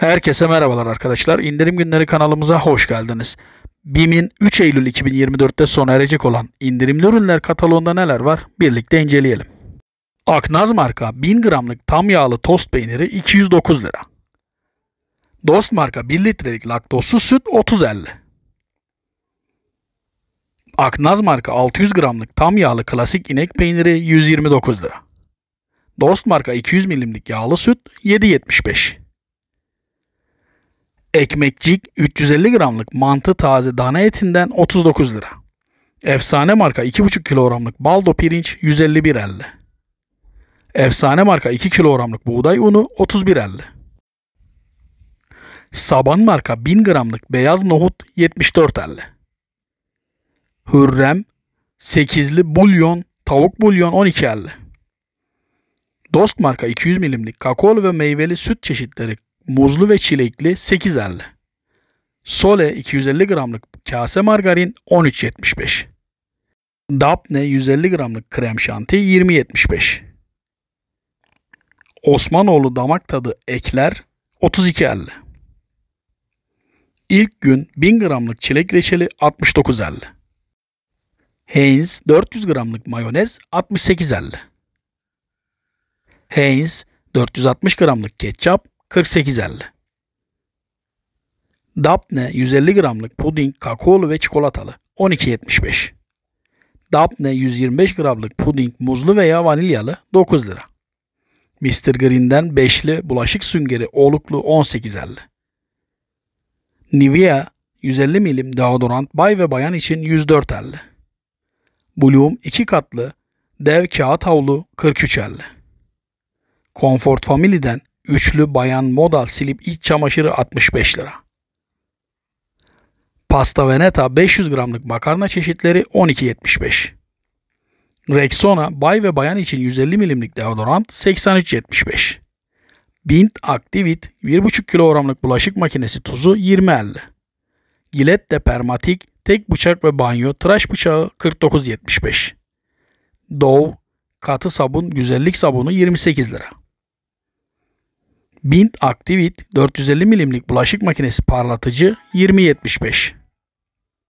Herkese merhabalar arkadaşlar. İndirim Günleri kanalımıza hoş geldiniz. BİM'in 3 Eylül 2024'te sona erecek olan indirimli ürünler kataloğunda neler var birlikte inceleyelim. Aknaz marka 1000 gramlık tam yağlı tost peyniri 209 lira. Dost marka 1 litrelik laktozsuz süt 30.50. Aknaz marka 600 gramlık tam yağlı klasik inek peyniri 129 lira. Dost marka 200 milimlik yağlı süt 7.75. Ekmekcik 350 gramlık mantı taze dana etinden 39 lira. Efsane marka 2,5 kilogramlık baldo pirinç 151.50. Efsane marka 2 kilogramlık buğday unu 31.50. Saban marka 1000 gramlık beyaz nohut 74.50. Hürrem 8'li bulyon tavuk bulyon 12.50. Dost marka 200 milimlik kakao ve meyveli süt çeşitleri muzlu ve çilekli 8.50. Sole 250 gramlık kase margarin 13.75. Dapne 150 gramlık krem şanti 20.75. Osmanoğlu damak tadı ekler 32.50. İlk gün 1000 gramlık çilek reçeli 69.50. Heinz 400 gramlık mayonez 68.50. Heinz 460 gramlık ketçap 48.50 Dabne 150 gramlık puding kakaolu ve çikolatalı 12.75 Dabne 125 gramlık puding muzlu veya vanilyalı 9 lira. Mr. Green'den beşli bulaşık süngeri oluklu 18.50 Nivea 150 milim deodorant bay ve bayan için 104.50 Bloom 2 katlı dev kağıt havlu 43.50 Comfort Family'den Üçlü bayan moda silip iç çamaşırı 65 lira. Pasta Veneta 500 gramlık makarna çeşitleri 12.75. Rexona bay ve bayan için 150 milimlik deodorant 83.75. Bint Activit 1,5 kilogramlık bulaşık makinesi tuzu 20.50. Gillette Permatik tek bıçak ve banyo tıraş bıçağı 49.75. Dove katı sabun güzellik sabunu 28 lira. Bint Activit 450 milimlik bulaşık makinesi parlatıcı 2075.